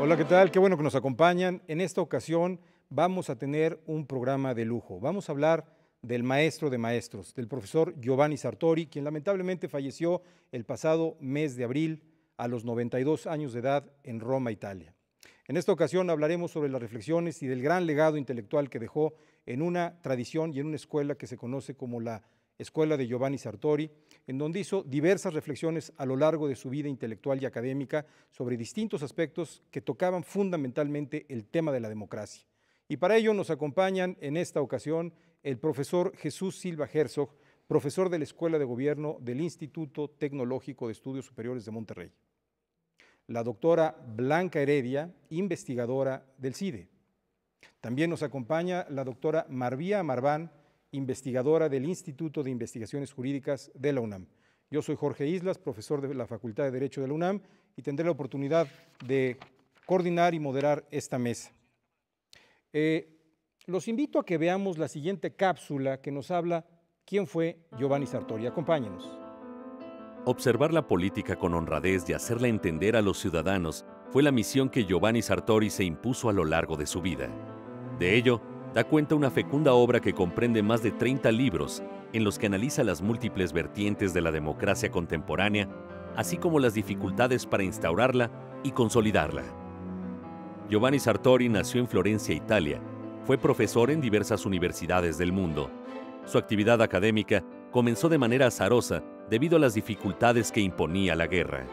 Hola, ¿qué tal? Qué bueno que nos acompañan. En esta ocasión vamos a tener un programa de lujo. Vamos a hablar del maestro de maestros, del profesor Giovanni Sartori, quien lamentablemente falleció el pasado mes de abril a los 92 años de edad en Roma, Italia. En esta ocasión hablaremos sobre las reflexiones y del gran legado intelectual que dejó en una tradición y en una escuela que se conoce como la Escuela de Giovanni Sartori, en donde hizo diversas reflexiones a lo largo de su vida intelectual y académica sobre distintos aspectos que tocaban fundamentalmente el tema de la democracia. Y para ello nos acompañan en esta ocasión el profesor Jesús Silva Herzog, profesor de la Escuela de Gobierno del Instituto Tecnológico de Estudios Superiores de Monterrey. La doctora Blanca Heredia, investigadora del CIDE. También nos acompaña la doctora Marvía Marván, investigadora del Instituto de Investigaciones Jurídicas de la UNAM. Yo soy Jorge Islas, profesor de la Facultad de Derecho de la UNAM, y tendré la oportunidad de coordinar y moderar esta mesa. Eh, los invito a que veamos la siguiente cápsula que nos habla quién fue Giovanni Sartori. Acompáñenos. Observar la política con honradez y hacerla entender a los ciudadanos fue la misión que Giovanni Sartori se impuso a lo largo de su vida. De ello, da cuenta una fecunda obra que comprende más de 30 libros en los que analiza las múltiples vertientes de la democracia contemporánea, así como las dificultades para instaurarla y consolidarla. Giovanni Sartori nació en Florencia, Italia, fue profesor en diversas universidades del mundo. Su actividad académica comenzó de manera azarosa debido a las dificultades que imponía la guerra.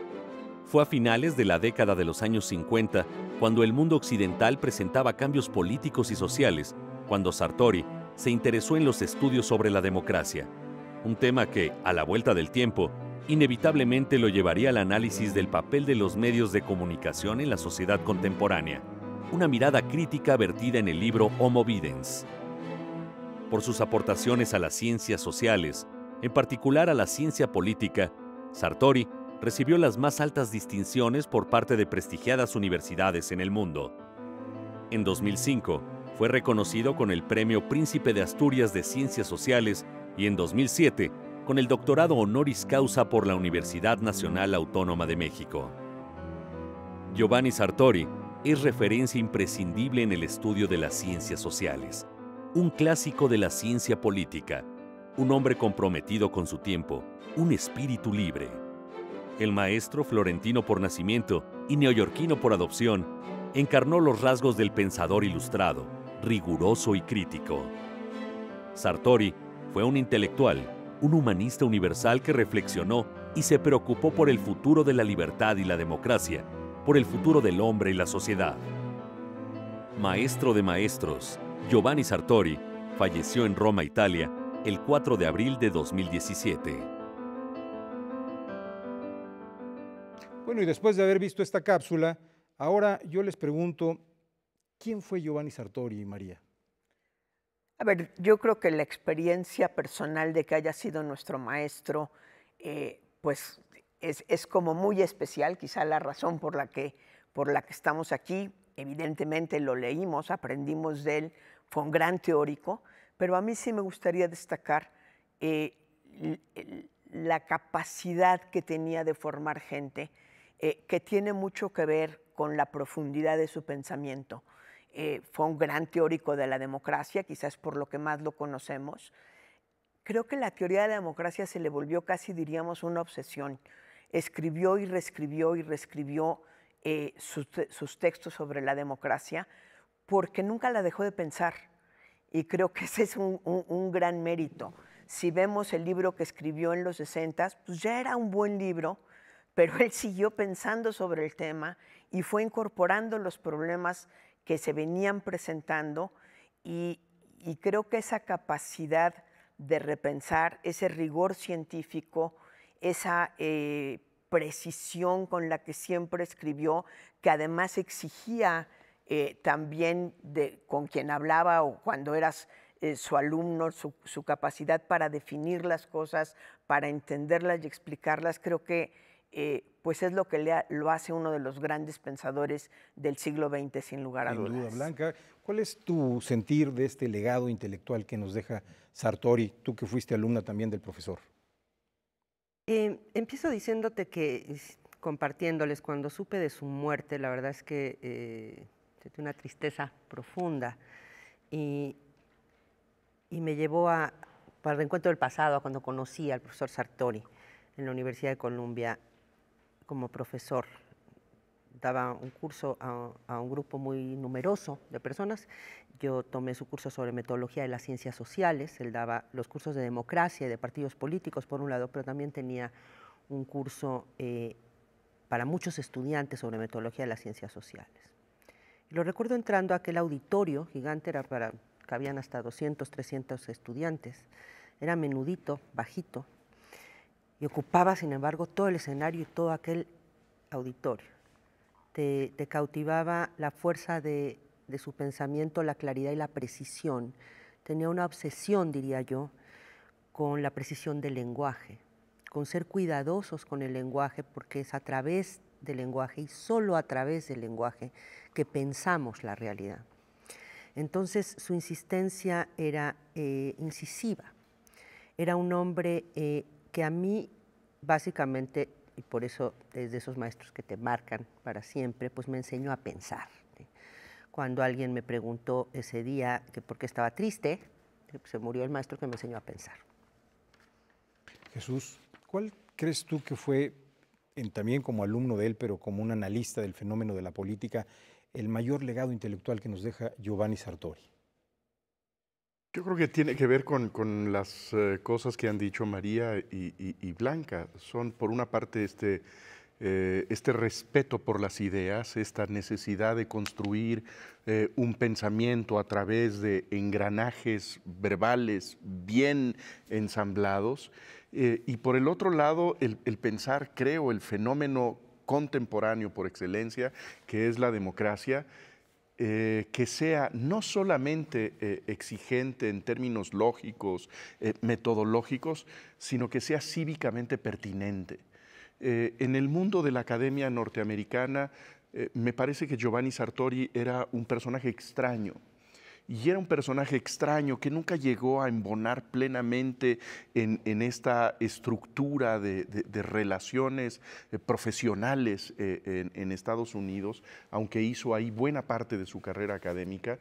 Fue a finales de la década de los años 50 cuando el mundo occidental presentaba cambios políticos y sociales, cuando Sartori se interesó en los estudios sobre la democracia, un tema que, a la vuelta del tiempo, inevitablemente lo llevaría al análisis del papel de los medios de comunicación en la sociedad contemporánea una mirada crítica vertida en el libro Homo Videns. Por sus aportaciones a las ciencias sociales, en particular a la ciencia política, Sartori recibió las más altas distinciones por parte de prestigiadas universidades en el mundo. En 2005, fue reconocido con el Premio Príncipe de Asturias de Ciencias Sociales y en 2007 con el doctorado honoris causa por la Universidad Nacional Autónoma de México. Giovanni Sartori es referencia imprescindible en el estudio de las ciencias sociales, un clásico de la ciencia política, un hombre comprometido con su tiempo, un espíritu libre. El maestro florentino por nacimiento y neoyorquino por adopción, encarnó los rasgos del pensador ilustrado, riguroso y crítico. Sartori fue un intelectual, un humanista universal que reflexionó y se preocupó por el futuro de la libertad y la democracia, por el futuro del hombre y la sociedad. Maestro de maestros, Giovanni Sartori falleció en Roma, Italia, el 4 de abril de 2017. Bueno, y después de haber visto esta cápsula, ahora yo les pregunto, ¿quién fue Giovanni Sartori, María? A ver, yo creo que la experiencia personal de que haya sido nuestro maestro, eh, pues es, como muy especial, quizá la razón por la, que, por la que estamos aquí. Evidentemente lo leímos, aprendimos de él, fue un gran teórico, pero a mí sí me gustaría destacar eh, la capacidad que tenía de formar gente, eh, que tiene mucho que ver con la profundidad de su pensamiento. Eh, fue un gran teórico de la democracia, quizás por lo que más lo conocemos. Creo que la teoría de la democracia se le volvió casi, diríamos, una obsesión escribió y reescribió y reescribió eh, sus, textos sobre la democracia porque nunca la dejó de pensar. Y creo que ese es un, gran mérito. Si vemos el libro que escribió en los 60, pues ya era un buen libro, pero él siguió pensando sobre el tema y fue incorporando los problemas que se venían presentando y creo que esa capacidad de repensar, ese rigor científico, esa eh, precisión con la que siempre escribió, que además exigía eh, también con quien hablaba o cuando eras eh, su alumno, su, capacidad para definir las cosas, para entenderlas y explicarlas, creo que pues es lo que le lo hace uno de los grandes pensadores del siglo XX, sin lugar a dudas. Blanca. ¿Cuál es tu sentir de este legado intelectual que nos deja Sartori, tú que fuiste alumna también del profesor? Eh, empiezo diciéndote que, compartiéndoles, cuando supe de su muerte, la verdad es que eh, sentí una tristeza profunda y, me llevó a, para el reencuentro del pasado, cuando conocí al profesor Sartori en la Universidad de Columbia como profesor daba un curso a, un grupo muy numeroso de personas. Yo tomé su curso sobre metodología de las ciencias sociales, él daba los cursos de democracia y de partidos políticos, por un lado, pero también tenía un curso eh, para muchos estudiantes sobre metodología de las ciencias sociales. lo recuerdo entrando a aquel auditorio gigante, era para, cabían hasta 200, 300 estudiantes, era menudito, bajito, y ocupaba, sin embargo, todo el escenario y todo aquel auditorio te, cautivaba la fuerza de, su pensamiento, la claridad y la precisión. Tenía una obsesión, diría yo, con la precisión del lenguaje, con ser cuidadosos con el lenguaje, porque es a través del lenguaje y solo a través del lenguaje que pensamos la realidad. Entonces su insistencia era eh, incisiva. Era un hombre eh, que a mí básicamente por eso desde esos maestros que te marcan para siempre, pues me enseñó a pensar. Cuando alguien me preguntó ese día que por qué estaba triste, se murió el maestro que me enseñó a pensar. Jesús, ¿cuál crees tú que fue, en, también como alumno de él, pero como un analista del fenómeno de la política, el mayor legado intelectual que nos deja Giovanni Sartori? Yo creo que tiene que ver con, las eh, cosas que han dicho María y, Blanca. Son, por una parte, este, eh, este, respeto por las ideas, esta necesidad de construir eh, un pensamiento a través de engranajes verbales bien ensamblados. y por el otro lado, el pensar, creo, el fenómeno contemporáneo por excelencia, que es la democracia, eh, que sea no solamente eh, exigente en términos lógicos, eh, metodológicos, sino que sea cívicamente pertinente. en el mundo de la academia norteamericana, me parece que Giovanni Sartori era un personaje extraño y era un personaje extraño que nunca llegó a embonar plenamente en, esta estructura de, relaciones eh, profesionales eh, en, Estados Unidos, aunque hizo ahí buena parte de su carrera académica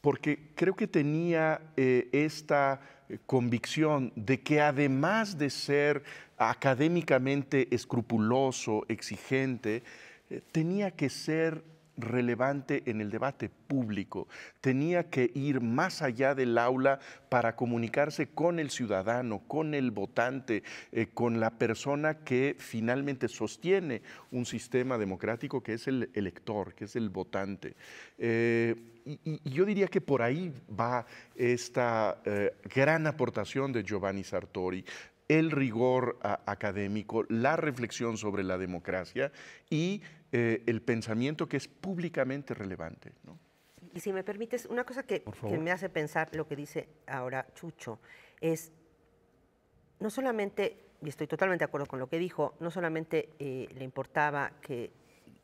porque creo que tenía eh, esta convicción de que además de ser académicamente escrupuloso, exigente, tenía que ser relevante en el debate público. Tenía que ir más allá del aula para comunicarse con el ciudadano, con el votante, eh, con la persona que finalmente sostiene un sistema democrático que es el elector, que es el votante. Eh, y, yo diría que por ahí va esta eh, gran aportación de Giovanni Sartori el rigor académico, la reflexión sobre la democracia y eh, el pensamiento que es públicamente relevante. Y si me permites, una cosa que, me hace pensar lo que dice ahora Chucho es no solamente, y estoy totalmente de acuerdo con lo que dijo, no solamente eh, le importaba que,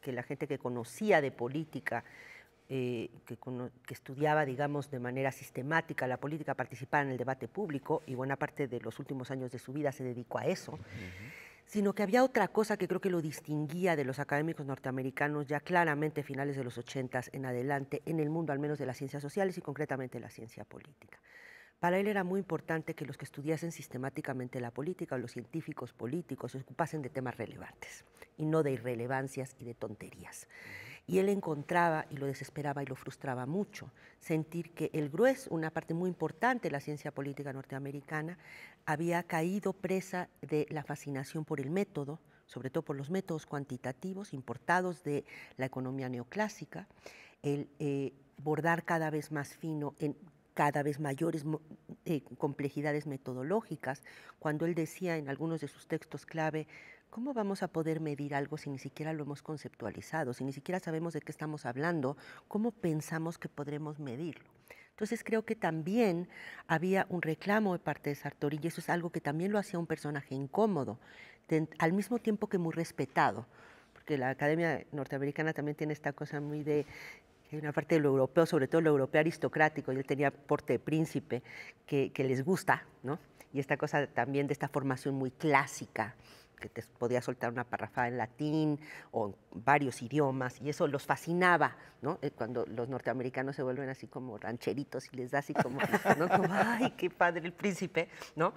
la gente que conocía de política eh, que, estudiaba, digamos, de manera sistemática la política, participaba en el debate público y buena parte de los últimos años de su vida se dedicó a eso, sino que había otra cosa que creo que lo distinguía de los académicos norteamericanos ya claramente finales de los 80 en adelante en el mundo al menos de las ciencias sociales y concretamente la ciencia política. Para él era muy importante que los que estudiasen sistemáticamente la política o los científicos políticos se ocupasen de temas relevantes y no de irrelevancias y de tonterías. Y él encontraba, y lo desesperaba y lo frustraba mucho, sentir que el grueso, una parte muy importante de la ciencia política norteamericana, había caído presa de la fascinación por el método, sobre todo por los métodos cuantitativos importados de la economía neoclásica, el eh, bordar cada vez más fino en cada vez mayores eh, complejidades metodológicas. Cuando él decía en algunos de sus textos clave, ¿Cómo vamos a poder medir algo si ni siquiera lo hemos conceptualizado, si ni siquiera sabemos de qué estamos hablando? ¿Cómo pensamos que podremos medirlo? Entonces creo que también había un reclamo de parte de Sartori y eso es algo que también lo hacía un personaje incómodo, al mismo tiempo que muy respetado, porque la Academia Norteamericana también tiene esta cosa muy de hay una parte de lo europeo, sobre todo lo europeo aristocrático, y él tenía porte de príncipe, que, que les gusta, ¿no? Y esta cosa también de esta formación muy clásica, que te podía soltar una parrafada en latín o varios idiomas, y eso los fascinaba, ¿no? Eh, cuando los norteamericanos se vuelven así como rancheritos y les da así como, ¿no? ay, qué padre el príncipe, ¿no?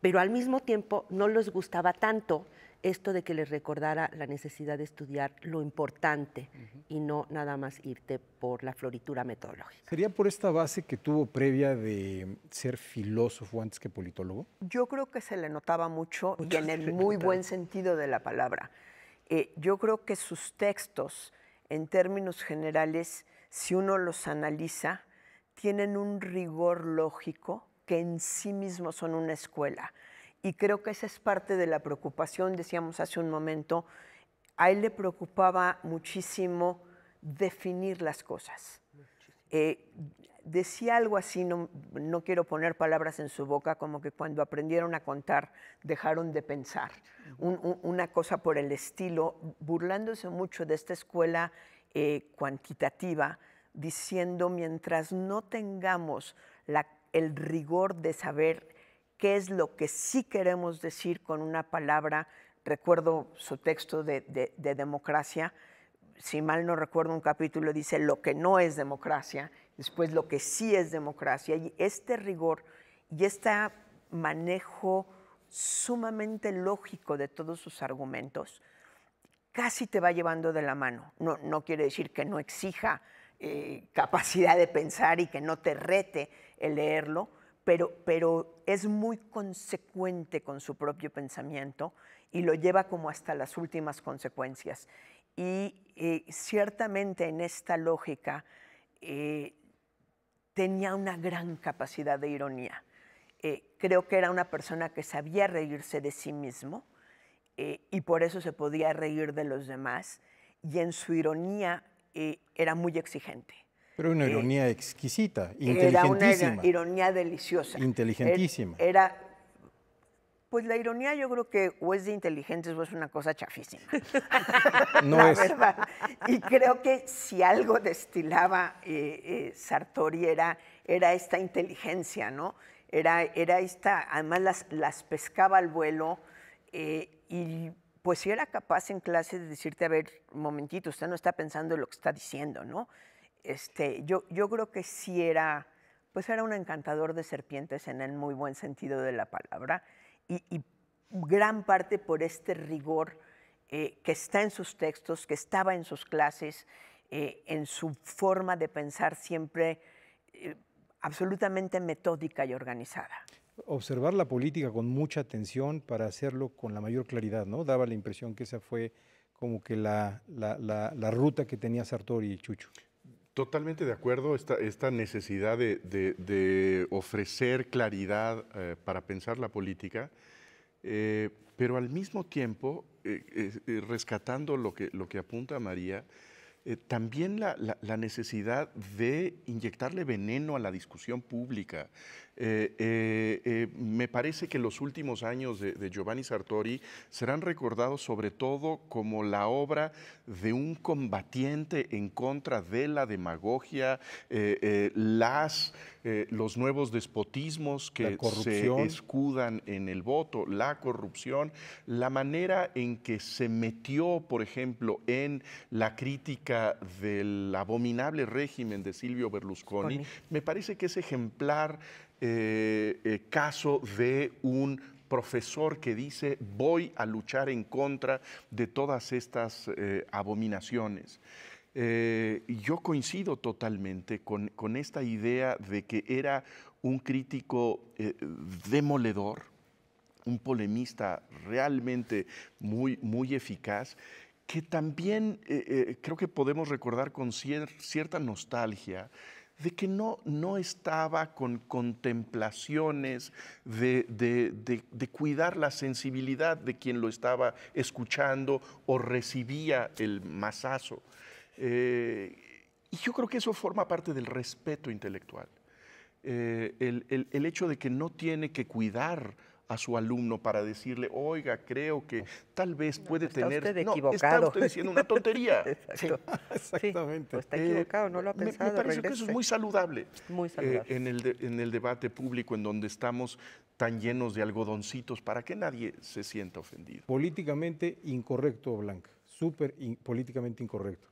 Pero al mismo tiempo no les gustaba tanto esto de que les recordara la necesidad de estudiar lo importante y no nada más irte por la floritura metodológica. ¿Sería por esta base que tuvo previa de ser filósofo antes que politólogo? Yo creo que se le notaba mucho, y en el muy buen sentido de la palabra. Eh, yo creo que sus textos, en términos generales, si uno los analiza, tienen un rigor lógico que en sí mismo son una escuela. Y creo que esa es parte de la preocupación, decíamos hace un momento, a él le preocupaba muchísimo definir las cosas. Eh, decía algo así, no, quiero poner palabras en su boca, como que cuando aprendieron a contar dejaron de pensar. una cosa por el estilo, burlándose mucho de esta escuela eh, cuantitativa, diciendo mientras no tengamos el rigor de saber qué es lo que sí queremos decir con una palabra. Recuerdo su texto de, democracia, si mal no recuerdo un capítulo, dice lo que no es democracia, después lo que sí es democracia. Y este rigor y este manejo sumamente lógico de todos sus argumentos casi te va llevando de la mano. No, quiere decir que no exija eh, capacidad de pensar y que no te rete el leerlo, pero, es muy consecuente con su propio pensamiento y lo lleva como hasta las últimas consecuencias. Y eh, ciertamente en esta lógica eh, tenía una gran capacidad de ironía. Eh, creo que era una persona que sabía reírse de sí mismo y por eso se podía reír de los demás y en su ironía era muy exigente. Pero una ironía exquisita, inteligentísima. Era una ironía deliciosa. Inteligentísima. Era, pues la ironía yo creo que o es de inteligentes o es una cosa chafísima. no es. Verdad. Y creo que si algo destilaba eh, eh, Sartori era, esta inteligencia, ¿no? Era, era esta, además las, las pescaba al vuelo eh, y pues si era capaz en clase de decirte, a ver, momentito, usted no está pensando en lo que está diciendo, ¿no? Este, yo, yo creo que sí era, pues era un encantador de serpientes en el muy buen sentido de la palabra y, gran parte por este rigor eh, que está en sus textos, que estaba en sus clases, eh, en su forma de pensar siempre eh, absolutamente metódica y organizada. Observar la política con mucha atención para hacerlo con la mayor claridad, ¿no? Daba la impresión que esa fue como que la, la ruta que tenía Sartori y Chucho. Totalmente de acuerdo, esta, esta necesidad de, ofrecer claridad eh, para pensar la política, eh, pero al mismo tiempo, eh, rescatando lo que, lo que apunta María, también la, la, necesidad de inyectarle veneno a la discusión pública, eh, eh, eh, me parece que los últimos años de, Giovanni Sartori serán recordados sobre todo como la obra de un combatiente en contra de la demagogia, las, los nuevos despotismos que se escudan en el voto, la corrupción, la manera en que se metió, por ejemplo, en la crítica del abominable régimen de Silvio Berlusconi. me parece que es ejemplar eh, eh, caso de un profesor que dice voy a luchar en contra de todas estas eh, abominaciones. yo coincido totalmente con, esta idea de que era un crítico demoledor, un polemista realmente muy, muy eficaz, que también creo que podemos recordar con cierta nostalgia de que no, estaba con contemplaciones de, cuidar la sensibilidad de quien lo estaba escuchando o recibía el masazo. Eh, y yo creo que eso forma parte del respeto intelectual. Eh, el, hecho de que no tiene que cuidar a su alumno para decirle, oiga, creo que tal vez puede pues, está tener... equivocado. No, está usted diciendo una tontería. Exactamente. Pues, está eh, equivocado, no lo ha pensado. Me, parece que eso es muy saludable. Muy eh, saludable. en, el en el debate público, en donde estamos tan llenos de algodoncitos, para que nadie se sienta ofendido. Políticamente incorrecto, Blanca. Súper políticamente incorrecto.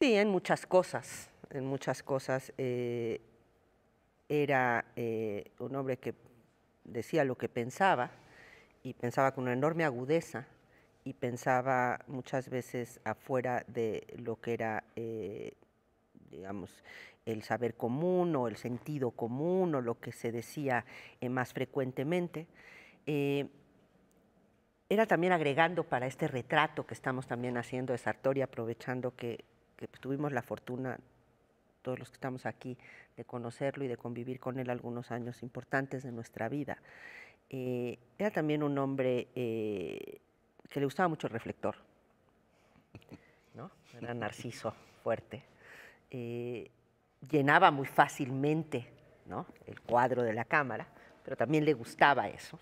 Sí, en muchas cosas, en muchas cosas. Eh, era un hombre que decía lo que pensaba y pensaba con una enorme agudeza y pensaba muchas veces afuera de lo que era, eh, digamos, el saber común o el sentido común o lo que se decía eh, más frecuentemente. Eh, era también agregando para este retrato que estamos también haciendo de Sartori, aprovechando que tuvimos la fortuna todos los que estamos aquí, de conocerlo y de convivir con él algunos años importantes de nuestra vida. Eh, era también un hombre eh, que le gustaba mucho el reflector, Era narciso, fuerte. Eh, llenaba muy fácilmente el cuadro de la cámara, pero también le gustaba eso.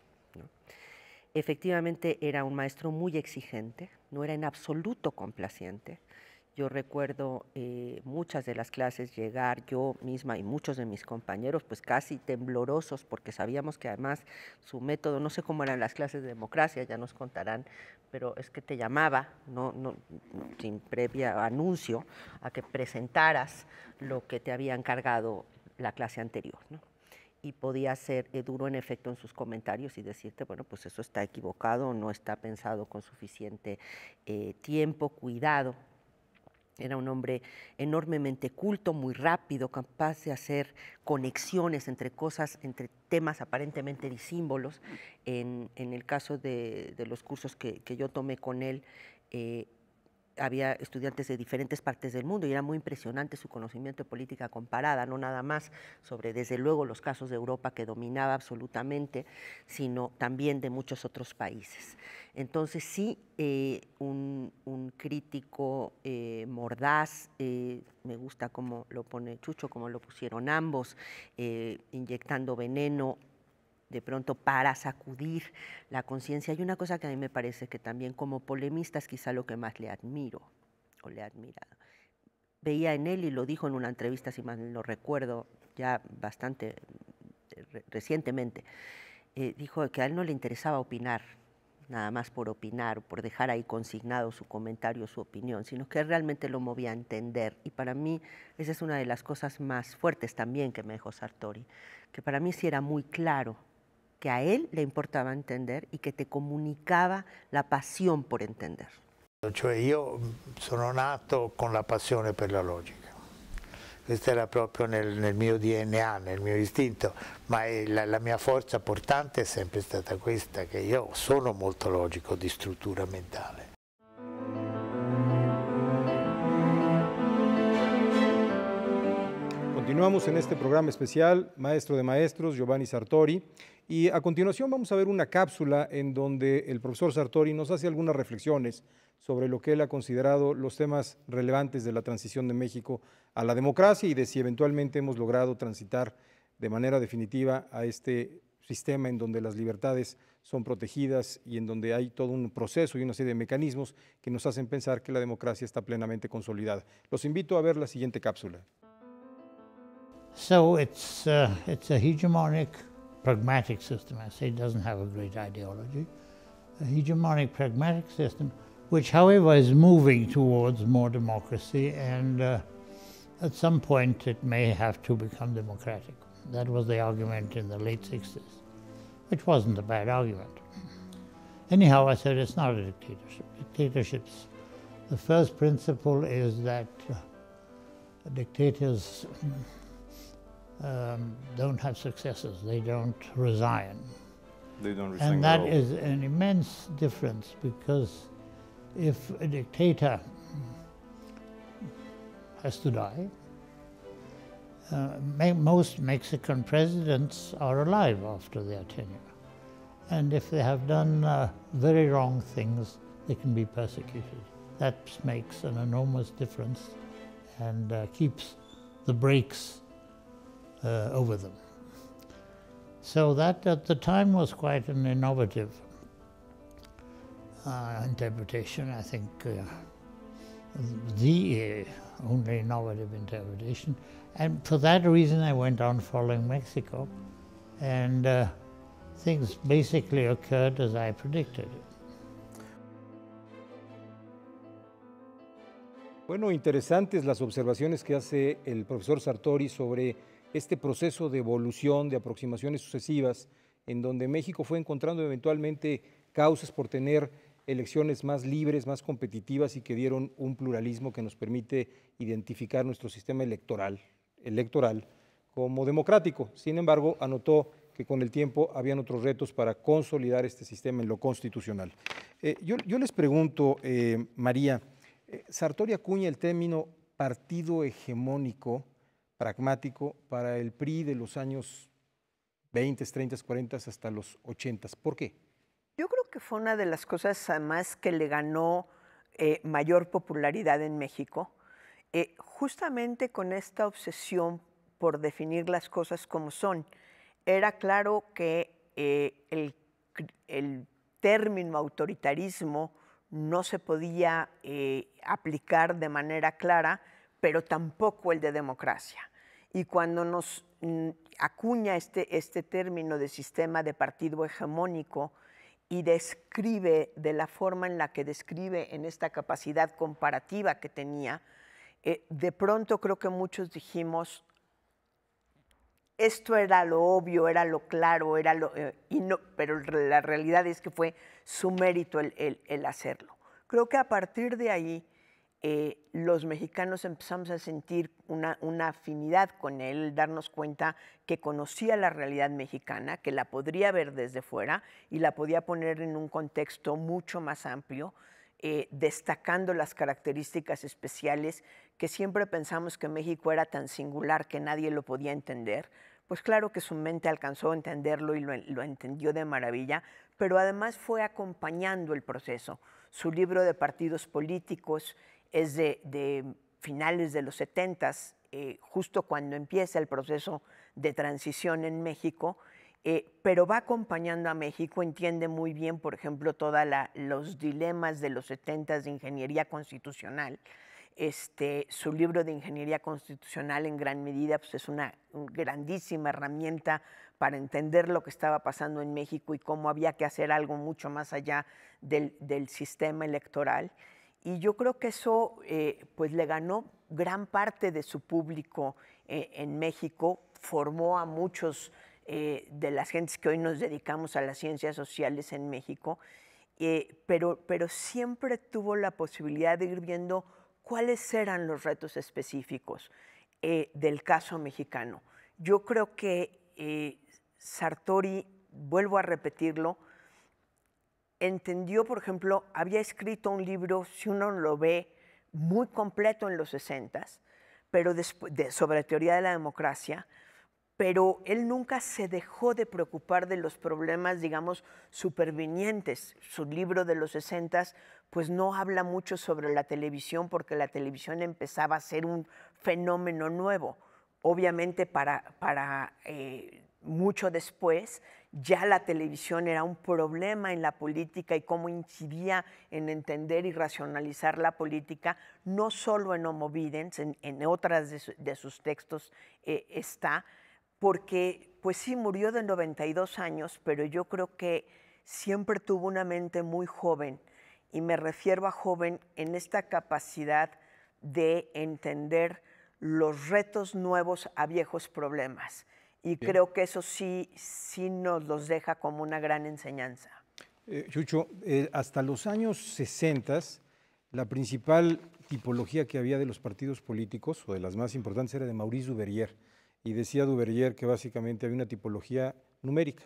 Efectivamente era un maestro muy exigente, no era en absoluto complaciente, yo recuerdo eh, muchas de las clases llegar yo misma y muchos de mis compañeros, pues casi temblorosos, porque sabíamos que además su método, no sé cómo eran las clases de democracia, ya nos contarán, pero es que te llamaba, no, sin previa anuncio, a que presentaras lo que te había encargado la clase anterior. y podía ser eh, duro en efecto en sus comentarios y decirte, bueno, pues eso está equivocado, no está pensado con suficiente eh, tiempo, cuidado, era un hombre enormemente culto, muy rápido, capaz de hacer conexiones entre cosas, entre temas aparentemente disímbolos. En, el caso de, los cursos que, yo tomé con él, eh, había estudiantes de diferentes partes del mundo y era muy impresionante su conocimiento de política comparada, no nada más sobre, desde luego, los casos de Europa que dominaba absolutamente, sino también de muchos otros países. Entonces sí, eh, un, crítico eh, mordaz, eh, me gusta como lo pone Chucho, como lo pusieron ambos, inyectando veneno de pronto para sacudir la conciencia. Hay una cosa que a mí me parece que también como polemista es quizá lo que más le admiro o le he admirado. Veía en él y lo dijo en una entrevista, si mal no recuerdo, ya bastante recientemente, eh, dijo que a él no le interesaba opinar, nada más por opinar, por dejar ahí consignado su comentario, su opinión, sino que realmente lo movía a entender. Y para mí esa es una de las cosas más fuertes también que me dejó Sartori, que para mí sí era muy claro que a él le importaba entender y que te comunicaba la pasión por entender. Yo io sono nato con la pasión per la logica, Esto era proprio nel, nel mio DNA, nel mio instinto. ma eh, la, la, mia forza portante è sempre stata questa, che io sono molto logico de estructura mentale. Continuamos en este programa especial, Maestro de Maestros, Giovanni Sartori. Y a continuación vamos a ver una cápsula en donde el profesor Sartori nos hace algunas reflexiones sobre lo que él ha considerado los temas relevantes de la transición de México a la democracia y de si eventualmente hemos logrado transitar de manera definitiva a este sistema en donde las libertades son protegidas y en donde hay todo un proceso y una serie de mecanismos que nos hacen pensar que la democracia está plenamente consolidada. Los invito a ver la siguiente cápsula. So it's, uh, it's pragmatic system. I say doesn't have a great ideology. A uh, hegemonic pragmatic system, which, however, is moving towards more democracy, and uh, at some point it may have to become democratic. That was the argument in the late 60s, which wasn't a bad argument. Anyhow, I said it's not a dictatorship. Dictatorships, the first principle is that uh, dictators um, don't have successes. They don't resign. They don't resign. And that is an immense difference because if a dictator has to die, uh, most Mexican presidents are alive after their tenure. And if they have done uh, very wrong things, they can be persecuted. That makes an enormous difference and uh, keeps the brakes uh, over them. So that at uh, the time was quite an innovative uh, interpretation, I think uh, the uh, only innovative interpretation. And for that reason, I went on following Mexico, and uh, things basically occurred as I predicted. Bueno, interesantes las observaciones que hace el profesor Sartori sobre este proceso de evolución, de aproximaciones sucesivas, en donde México fue encontrando eventualmente causas por tener elecciones más libres, más competitivas y que dieron un pluralismo que nos permite identificar nuestro sistema electoral, electoral como democrático. Sin embargo, anotó que con el tiempo habían otros retos para consolidar este sistema en lo constitucional. Eh, yo, les pregunto, eh, María, ¿Sartoria eh, Sartori acuña el término partido hegemónico pragmático para el PRI de los años 20, 30, 40 hasta los 80. ¿Por qué? Yo creo que fue una de las cosas además que le ganó eh, mayor popularidad en México, eh, justamente con esta obsesión por definir las cosas como son. Era claro que eh, el, término autoritarismo no se podía aplicar de manera clara, pero tampoco el de democracia. Y cuando nos mm, acuña este, este término de sistema de partido hegemónico y describe de la forma en la que describe en esta capacidad comparativa que tenía, eh, de pronto creo que muchos dijimos, esto era lo obvio, era lo claro, era lo, eh, y no, pero la realidad es que fue su mérito el hacerlo. Creo que a partir de ahí eh, los mexicanos empezamos a sentir una, afinidad con él, darnos cuenta que conocía la realidad mexicana, que la podría ver desde fuera y la podía poner en un contexto mucho más amplio, eh, destacando las características especiales que siempre pensamos que México era tan singular que nadie lo podía entender. Pues claro que su mente alcanzó a entenderlo y lo entendió de maravilla, pero además fue acompañando el proceso. Su libro de partidos políticos, es de, finales de los 70, eh, justo cuando empieza el proceso de transición en México, eh, pero va acompañando a México, entiende muy bien, por ejemplo, todos los dilemas de los 70 de ingeniería constitucional. Este, su libro de ingeniería constitucional en gran medida pues es una grandísima herramienta para entender lo que estaba pasando en México y cómo había que hacer algo mucho más allá del sistema electoral. Y yo creo que eso eh, pues le ganó gran parte de su público eh, en México, formó a muchos eh, de las gentes que hoy nos dedicamos a las ciencias sociales en México, pero, pero siempre tuvo la posibilidad de ir viendo cuáles eran los retos específicos del caso mexicano. Yo creo que Sartori, vuelvo a repetirlo, entendió, por ejemplo, había escrito un libro, si uno lo ve, muy completo en los 60, pero de, sobre teoría de la democracia, pero él nunca se dejó de preocupar de los problemas, digamos, supervinientes. Su libro de los 60 pues no habla mucho sobre la televisión porque la televisión empezaba a ser un fenómeno nuevo. Obviamente para, para eh, mucho después, ya la televisión era un problema en la política y cómo incidía en entender y racionalizar la política, no solo en Homo Videns, en, en otras de, sus textos eh, está, porque pues sí murió de 92 años, pero yo creo que siempre tuvo una mente muy joven, y me refiero a joven en esta capacidad de entender los retos nuevos a viejos problemas y creo que eso sí, sí nos los deja como una gran enseñanza. Chucho, eh, eh, hasta los años 60, la principal tipología que había de los partidos políticos, o de las más importantes, era de Maurice Duverrier. Y decía Duverrier que básicamente había una tipología numérica.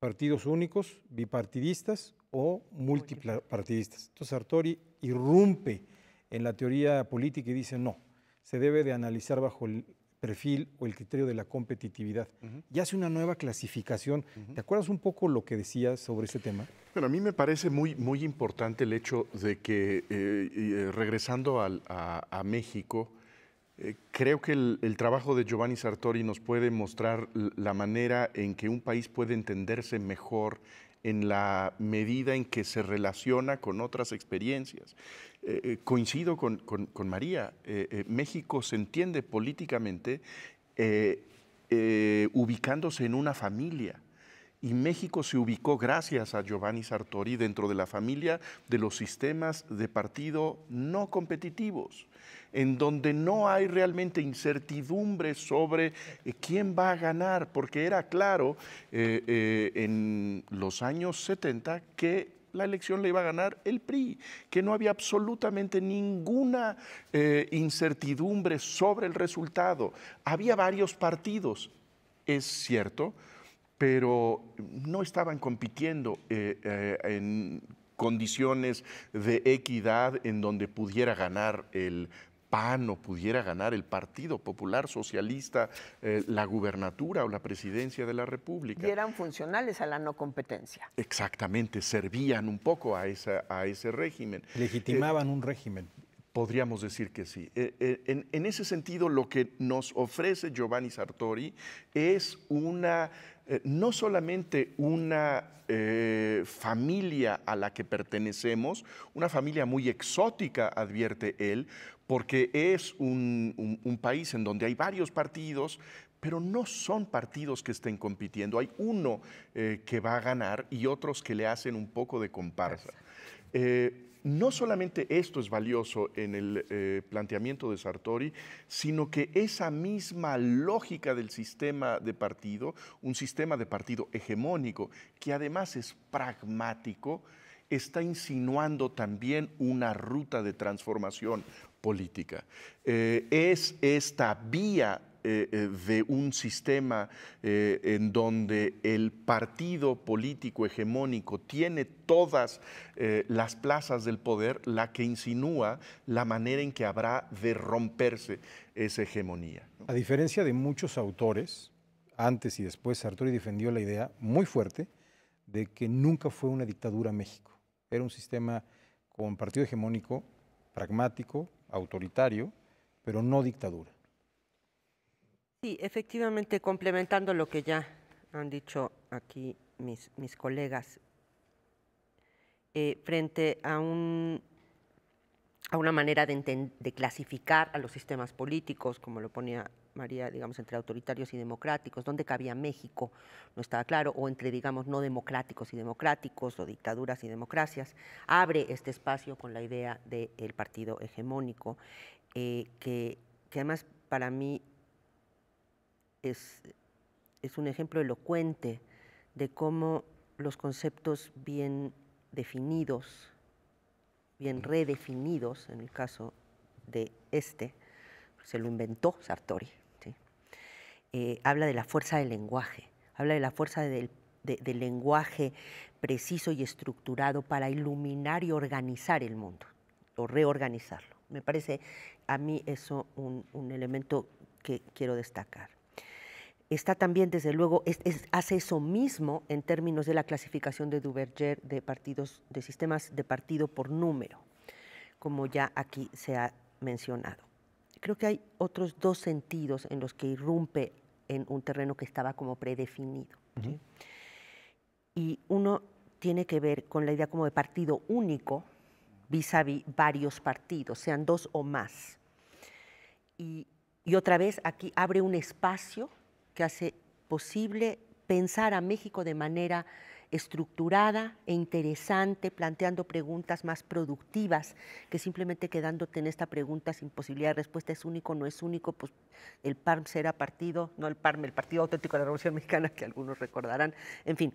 Partidos únicos, bipartidistas o multipartidistas. Entonces Sartori irrumpe en la teoría política y dice, no, se debe de analizar bajo el perfil o el criterio de la competitividad. Y hace una nueva clasificación. ¿Te acuerdas un poco lo que decías sobre ese tema? Bueno, a mí me parece muy, muy importante el hecho de que, eh, eh, regresando a, México, eh, creo que el, trabajo de Giovanni Sartori nos puede mostrar la manera en que un país puede entenderse mejor en la medida en que se relaciona con otras experiencias. Eh, eh, coincido con, María, eh, México se entiende políticamente ubicándose en una familia. Y México se ubicó gracias a Giovanni Sartori dentro de la familia de los sistemas de partido no competitivos, en donde no hay realmente incertidumbre sobre quién va a ganar, porque era claro en los años 70 que la elección la iba a ganar el PRI, que no había absolutamente ninguna eh, incertidumbre sobre el resultado. Había varios partidos, es cierto, pero no estaban compitiendo eh, eh, en condiciones de equidad en donde pudiera ganar el Pano pudiera ganar el Partido Popular Socialista eh, la gubernatura o la presidencia de la República. Y eran funcionales a la no competencia. Exactamente, servían un poco a, ese régimen. Legitimaban eh, un régimen. Podríamos decir que sí. Eh, en, ese sentido, lo que nos ofrece Giovanni Sartori es una no solamente una familia a la que pertenecemos, una familia muy exótica, advierte él, porque es un, país en donde hay varios partidos, pero no son partidos que estén compitiendo. Hay uno eh, que va a ganar y otros que le hacen un poco de comparsa. Eh, no solamente esto es valioso en el eh, planteamiento de Sartori, sino que esa misma lógica del sistema de partido, un sistema de partido hegemónico, que además es pragmático, está insinuando también una ruta de transformación política. Eh, es esta vía eh, eh, de un sistema en donde el partido político hegemónico tiene todas las plazas del poder, la que insinúa la manera en que habrá de romperse esa hegemonía. A diferencia de muchos autores, antes y después, Sartori defendió la idea muy fuerte de que nunca fue una dictadura México. Era un sistema con partido hegemónico, pragmático, autoritario, pero no dictadura. Sí, efectivamente, complementando lo que ya han dicho aquí mis, mis colegas, eh, frente a, un, a una manera de, de clasificar a los sistemas políticos, como lo ponía María, digamos, entre autoritarios y democráticos, dónde cabía México, no estaba claro, o entre, digamos, no democráticos y democráticos, o dictaduras y democracias, abre este espacio con la idea del partido hegemónico, eh, que, además para mí es, es un ejemplo elocuente de cómo los conceptos bien definidos, bien redefinidos, en el caso de este, se lo inventó Sartori. Eh, habla de la fuerza del lenguaje, habla de la fuerza del, lenguaje preciso y estructurado para iluminar y organizar el mundo o reorganizarlo. Me parece a mí eso un, elemento que quiero destacar está también, desde luego, es, hace eso mismo en términos de la clasificación de Duverger de partidos, de sistemas de partido por número, como ya aquí se ha mencionado. Creo que hay otros dos sentidos en los que irrumpe en un terreno que estaba como predefinido. Y uno tiene que ver con la idea como de partido único vis a vis varios partidos, sean dos o más. Y, y otra vez aquí abre un espacio que hace posible pensar a México de manera estructurada e interesante, planteando preguntas más productivas que simplemente quedándote en esta pregunta sin posibilidad de respuesta, es único, no es único, pues el PARM será partido, no el PARM, el Partido Auténtico de la Revolución Mexicana, que algunos recordarán, en fin,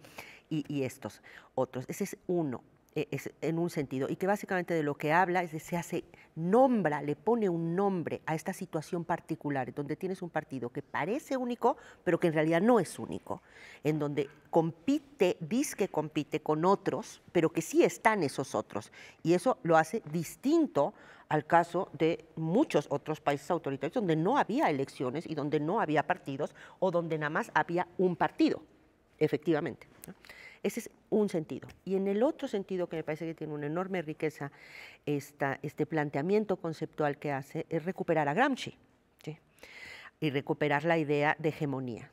y, y estos otros. Ese es uno. E, en un sentido, y que básicamente de lo que habla es de se hace, nombra, le pone un nombre a esta situación particular, donde tienes un partido que parece único, pero que en realidad no es único, en donde compite, dice que compite con otros, pero que sí están esos otros, y eso lo hace distinto al caso de muchos otros países autoritarios donde no había elecciones y donde no había partidos o donde nada más había un partido, efectivamente. Ese es un sentido. Y en el otro sentido, que me parece que tiene una enorme riqueza este planteamiento conceptual que hace, es recuperar a Gramsci y recuperar la idea de hegemonía.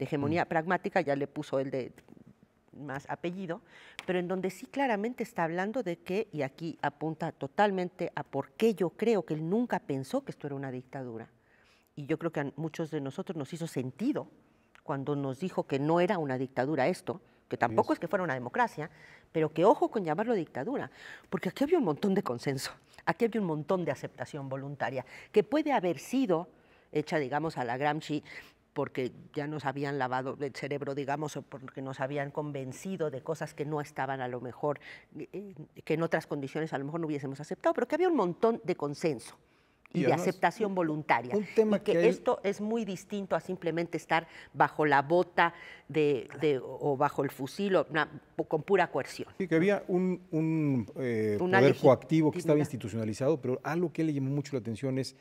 De hegemonía mm. pragmática, ya le puso el de más apellido, pero en donde sí claramente está hablando de que, y aquí apunta totalmente a por qué yo creo que él nunca pensó que esto era una dictadura. Y yo creo que a muchos de nosotros nos hizo sentido cuando nos dijo que no era una dictadura esto, que tampoco es que fuera una democracia, pero que ojo con llamarlo dictadura, porque aquí había un montón de consenso, aquí había un montón de aceptación voluntaria, que puede haber sido hecha, digamos, a la Gramsci porque ya nos habían lavado el cerebro, digamos, o porque nos habían convencido de cosas que no estaban a lo mejor, eh, eh, que en otras condiciones a lo mejor no hubiésemos aceptado, pero que había un montón de consenso y, de aceptación voluntaria. Un que, esto es muy distinto a simplemente estar bajo la bota de, o bajo el fusil o con pura coerción. Sí, que había un, un eh, poder coactivo que estaba institucionalizado, pero algo que le llamó mucho la atención es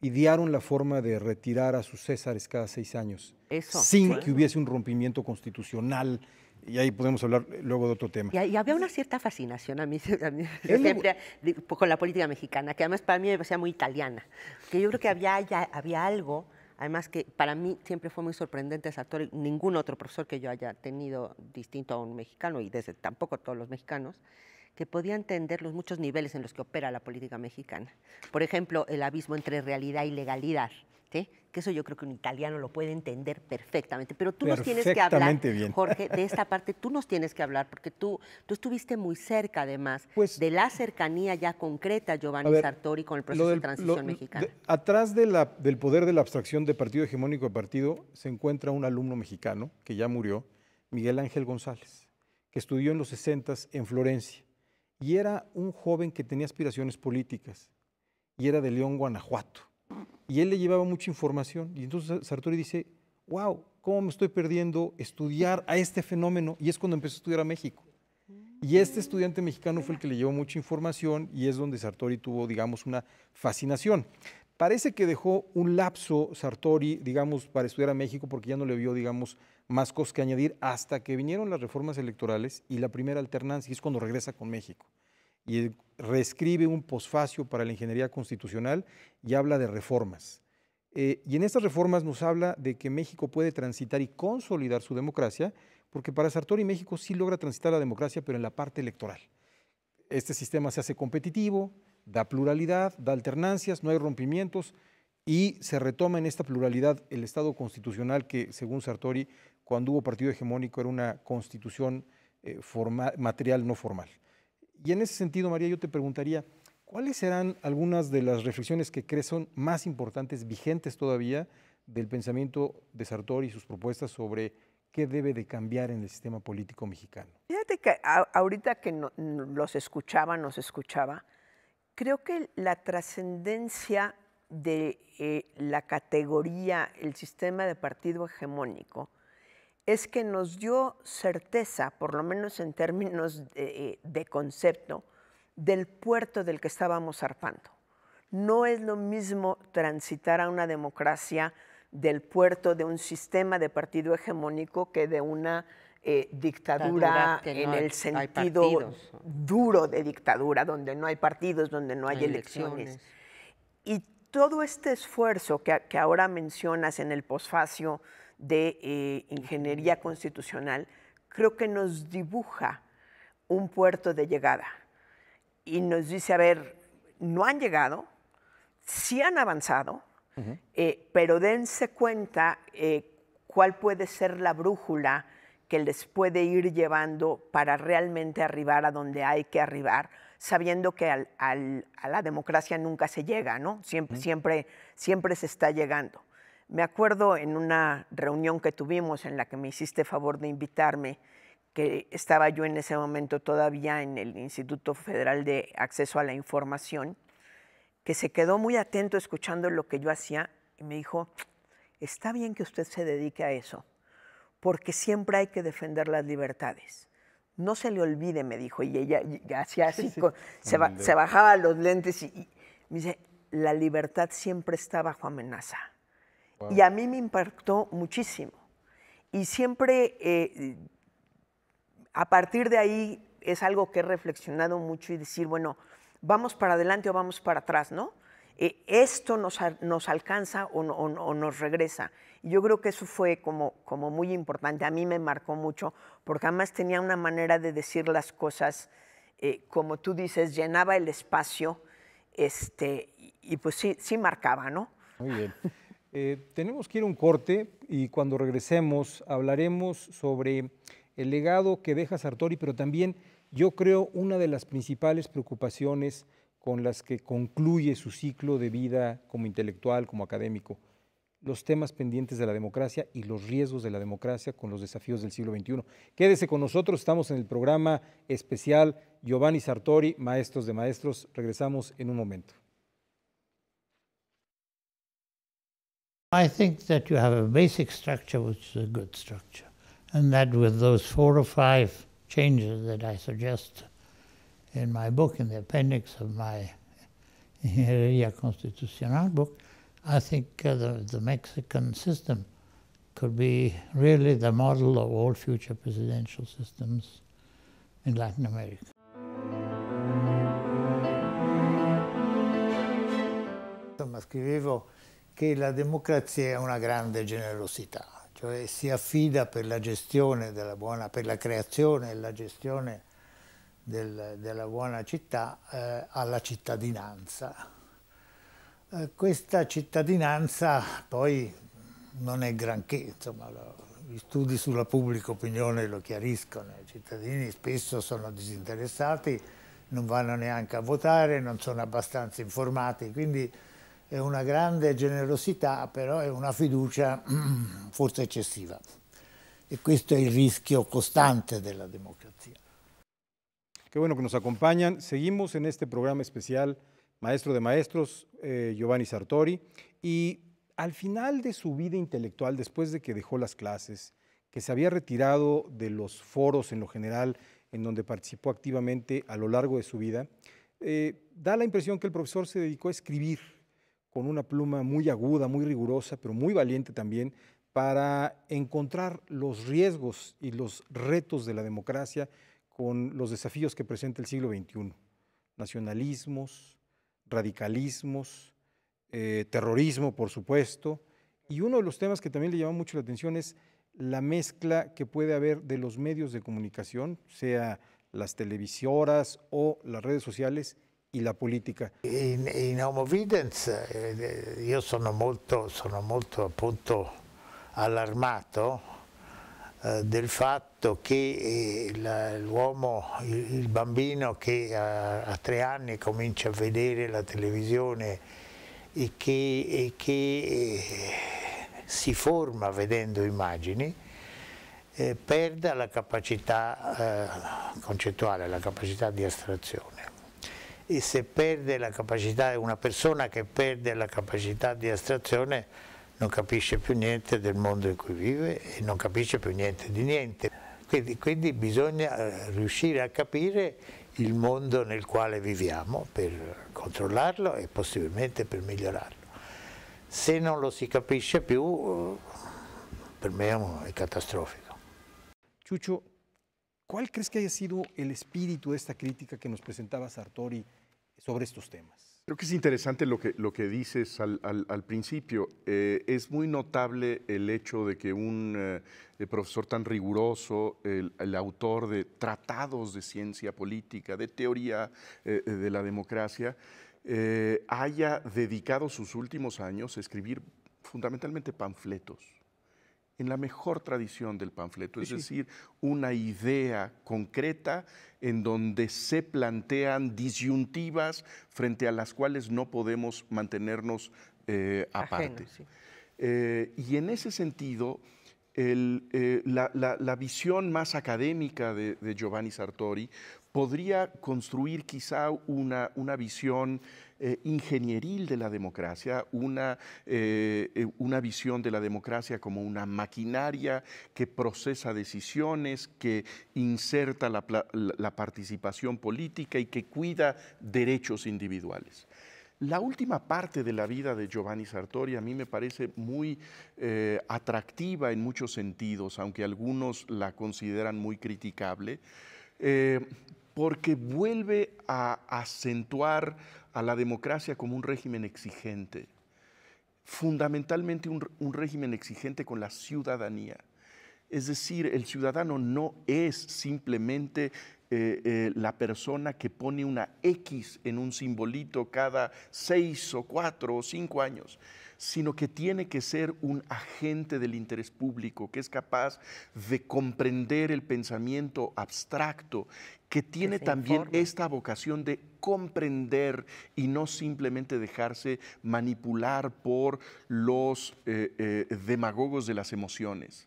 idearon la forma de retirar a sus Césares cada seis años, Eso. sin que hubiese un rompimiento constitucional y ahí podemos hablar luego de otro tema. Y, había una cierta fascinación a mí, siempre, pues, con la política mexicana, que además para mí me parecía muy italiana, que yo creo que había, había algo, además que para mí siempre fue muy sorprendente actor ningún otro profesor que yo haya tenido distinto a un mexicano, y desde tampoco todos los mexicanos, que podía entender los muchos niveles en los que opera la política mexicana. Por ejemplo, el abismo entre realidad y legalidad. Este, que eso yo creo que un italiano lo puede entender perfectamente, pero tú nos tienes que hablar, Jorge, de esta parte tú nos tienes que hablar, porque tú, tú estuviste muy cerca además pues de la cercanía ya concreta, Giovanni Sartori, con el proceso de transición mexicano mexicana. atrás del poder de la abstracción de partido hegemónico de partido se encuentra un alumno mexicano que ya murió, Miguel Ángel González, que estudió en los 60 en Florencia, y era un joven que tenía aspiraciones políticas, y era de León, Guanajuato y él le llevaba mucha información. Y entonces Sartori dice, wow, ¿cómo me estoy perdiendo estudiar a este fenómeno? Y es cuando empezó a estudiar a México. Y este estudiante mexicano fue el que le llevó mucha información y es donde Sartori tuvo, digamos, una fascinación. Parece que dejó un lapso Sartori, digamos, para estudiar a México porque ya no le vio, digamos, más cosas que añadir hasta que vinieron las reformas electorales y la primera alternancia, y es cuando regresa con México y reescribe un posfacio para la ingeniería constitucional y habla de reformas. Eh, y en estas reformas nos habla de que México puede transitar y consolidar su democracia, porque para Sartori México sí logra transitar la democracia, pero en la parte electoral. Este sistema se hace competitivo, da pluralidad, da alternancias, no hay rompimientos y se retoma en esta pluralidad el Estado constitucional que, según Sartori, cuando hubo partido hegemónico era una constitución eh, formal, material, no formal. Y en ese sentido, María, yo te preguntaría, ¿cuáles serán algunas de las reflexiones que crees son más importantes, vigentes todavía, del pensamiento de Sartori y sus propuestas sobre qué debe de cambiar en el sistema político mexicano? Fíjate que ahorita que los escuchaba, nos escuchaba, creo que la trascendencia de eh, la categoría, el sistema de partido hegemónico, es que nos dio certeza, por lo menos en términos eh, de, concepto, del puerto del que estábamos zarpando. No es lo mismo transitar a una democracia del puerto de un sistema de partido hegemónico que de una eh, dictadura, en el sentido duro de dictadura, donde no hay partidos, donde no hay, elecciones. Y todo este esfuerzo que ahora mencionas en el posfacio de eh, ingeniería constitucional, creo que nos dibuja un puerto de llegada y nos dice, a ver, no han llegado, sí han avanzado, eh, pero dense cuenta eh, cuál puede ser la brújula que les puede ir llevando para realmente arribar a donde hay que arribar, sabiendo que a la democracia nunca se llega, ¿no? Siempre, siempre, siempre se está llegando. Me acuerdo en una reunión que tuvimos en la que me hiciste favor de invitarme, que estaba yo en ese momento todavía en el Instituto Federal de Acceso a la Información, que se quedó muy atento escuchando lo que yo hacía y me dijo, está bien que usted se dedique a eso, porque siempre hay que defender las libertades. No se le olvide, me dijo, y ella hacía Se, bajaba los lentes y, y me dice, la libertad siempre está bajo amenaza y a mí me impactó muchísimo. Y siempre, eh, a partir de ahí, es algo que he reflexionado mucho y decir, bueno, vamos para adelante o vamos para atrás, ¿no? Eh, esto nos, nos alcanza o, nos regresa. Y yo creo que eso fue como, como muy importante. A mí me marcó mucho porque además tenía una manera de decir las cosas, eh, como tú dices, llenaba el espacio este, y, pues sí, sí marcaba, ¿no? Muy bien. Eh, tenemos que ir a un corte y cuando regresemos hablaremos sobre el legado que deja Sartori, pero también yo creo una de las principales preocupaciones con las que concluye su ciclo de vida como intelectual, como académico, los temas pendientes de la democracia y los riesgos de la democracia con los desafíos del siglo XXI. Quédese con nosotros, estamos en el programa especial Giovanni Sartori, Maestros de Maestros, regresamos en un momento. I think that you have a basic structure which is a good structure, and that with those four or five changes that I suggest in my book, in the appendix of my Ingeniería Constitucional book, I think uh, the, the Mexican system could be really the model of all future presidential systems in Latin America. Escribevo che la democrazia è una grande generosità, cioè si affida per la gestione della buona, per la creazione e la gestione del, della buona città eh, alla cittadinanza. Eh, questa cittadinanza poi non è granché, insomma, lo, gli studi sulla pubblica opinione lo chiariscono, i cittadini spesso sono disinteressati, non vanno neanche a votare, non sono abbastanza informati, quindi Es una grande generosidad, pero es una fiducia excesiva. Y E es el riesgo constante de la democracia. Qué bueno que nos acompañan. Seguimos en este programa especial, maestro de maestros, eh, Giovanni Sartori. Y al final de su vida intelectual, después de que dejó las clases, que se había retirado de los foros en lo general, en donde participó activamente a lo largo de su vida, eh, da la impresión que el profesor se dedicó a escribir con una pluma muy aguda, muy rigurosa, pero muy valiente también, para encontrar los riesgos y los retos de la democracia con los desafíos que presenta el siglo XXI. Nacionalismos, radicalismos, eh, terrorismo, por supuesto. Y uno de los temas que también le llama mucho la atención es la mezcla que puede haber de los medios de comunicación, sea las televisoras o las redes sociales, la politica? In, in Homo Videns eh, io sono molto, sono molto allarmato eh, del fatto che eh, l'uomo, il, il, bambino che a, a, tre anni comincia a vedere la televisione e che, e che eh, si forma vedendo immagini, eh, perda la capacità eh, concettuale, la capacità di astrazione e se perde la capacità, una persona che perde la capacità di astrazione non capisce più niente del mondo in cui vive e non capisce più niente di niente. Quindi, quindi bisogna eh, riuscire a capire il mondo nel quale viviamo per controllarlo e possibilmente per migliorarlo. Se non lo si capisce più, eh, per me è, catastrofico. è catastrofico. ¿Cuál crees que haya sido el espíritu de esta crítica que nos presentaba Sartori sobre estos temas? Creo que es interesante lo que, lo que dices al, principio. Eh, es muy notable el hecho de que un eh, profesor tan riguroso, el, autor de tratados de ciencia política, de teoría eh, de la democracia, haya dedicado sus últimos años a escribir fundamentalmente panfletos en la mejor tradición del panfleto, es decir, una idea concreta en donde se plantean disyuntivas frente a las cuales no podemos mantenernos eh, aparte. Eh, y en ese sentido, eh, la, visión más académica de, Giovanni Sartori podría construir quizá una visión eh, ingenieril de la democracia, una, eh, eh, una visión de la democracia como una maquinaria que procesa decisiones, que inserta la, participación política y que cuida derechos individuales. La última parte de la vida de Giovanni Sartori a mí me parece muy atractiva en muchos sentidos, aunque algunos la consideran muy criticable, porque vuelve a acentuar a la democracia como un régimen exigente, fundamentalmente un, régimen exigente con la ciudadanía. Es decir, el ciudadano no es simplemente eh, eh, la persona que pone una X en un simbolito cada seis o cuatro o cinco años, sino que tiene que ser un agente del interés público, que es capaz de comprender el pensamiento abstracto que tiene también esta vocación de comprender y no simplemente dejarse manipular por los eh, eh, demagogos de las emociones.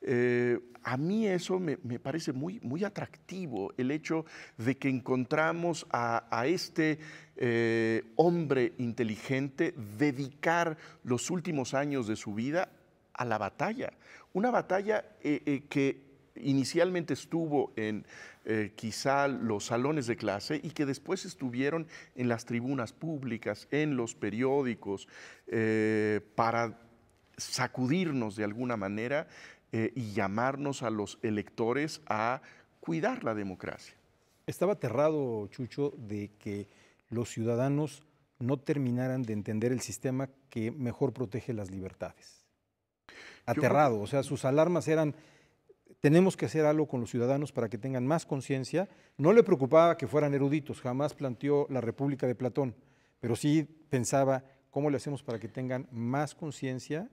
Eh, a mí eso me, parece muy, muy atractivo, el hecho de que encontramos a, este hombre inteligente dedicar los últimos años de su vida a la batalla. Una batalla que inicialmente estuvo en eh, quizá los salones de clase y que después estuvieron en las tribunas públicas, en los periódicos, eh, para sacudirnos de alguna manera eh, y llamarnos a los electores a cuidar la democracia. Estaba aterrado, Chucho, de que los ciudadanos no terminaran de entender el sistema que mejor protege las libertades. Aterrado, o sea, sus alarmas eran tenemos que hacer algo con los ciudadanos para que tengan más conciencia. No le preocupaba que fueran eruditos, jamás planteó la República de Platón, pero sí pensaba cómo le hacemos para que tengan más conciencia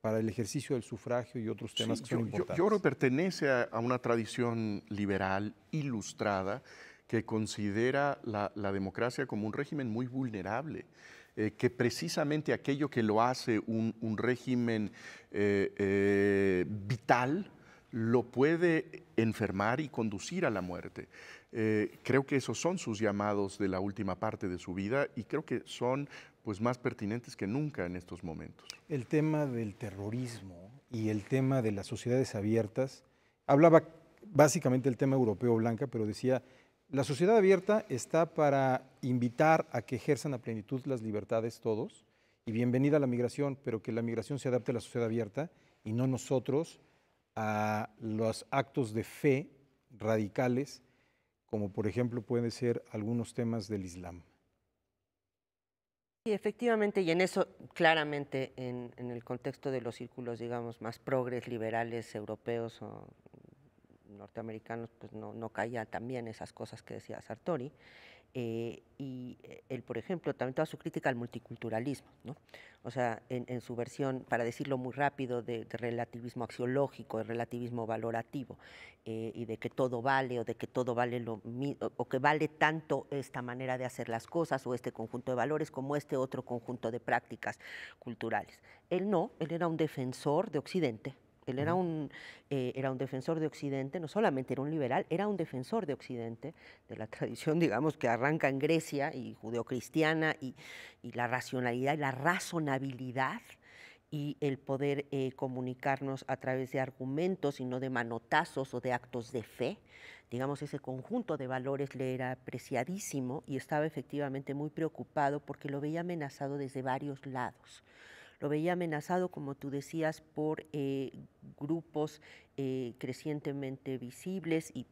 para el ejercicio del sufragio y otros temas que son yo, importantes. Yo, creo que pertenece a, una tradición liberal ilustrada que considera la, democracia como un régimen muy vulnerable. Eh, que precisamente aquello que lo hace un, régimen eh, eh, vital, lo puede enfermar y conducir a la muerte. Eh, creo que esos son sus llamados de la última parte de su vida y creo que son pues, más pertinentes que nunca en estos momentos. El tema del terrorismo y el tema de las sociedades abiertas, hablaba básicamente el tema europeo blanca, pero decía, la sociedad abierta está para invitar a que ejerzan a plenitud las libertades todos y bienvenida a la migración, pero que la migración se adapte a la sociedad abierta y no nosotros a los actos de fe radicales, como por ejemplo pueden ser algunos temas del Islam. Sí, efectivamente, y en eso claramente en, el contexto de los círculos, digamos, más progres, liberales, europeos o norteamericanos, pues no, no caía también esas cosas que decía Sartori. Eh, y él, eh, por ejemplo, también toda su crítica al multiculturalismo, ¿no? O sea, en, su versión, para decirlo muy rápido, de, relativismo axiológico, de relativismo valorativo, eh, y de que todo vale, o de que todo vale lo mismo, o que vale tanto esta manera de hacer las cosas, o este conjunto de valores, como este otro conjunto de prácticas culturales. Él no, él era un defensor de Occidente, él era un, eh, era un defensor de Occidente, no solamente era un liberal, era un defensor de Occidente, de la tradición, digamos, que arranca en Grecia y judeocristiana y, y la racionalidad y la razonabilidad y el poder eh, comunicarnos a través de argumentos y no de manotazos o de actos de fe. Digamos, ese conjunto de valores le era apreciadísimo y estaba efectivamente muy preocupado porque lo veía amenazado desde varios lados lo veía amenazado, como tú decías, por eh, grupos eh, crecientemente visibles y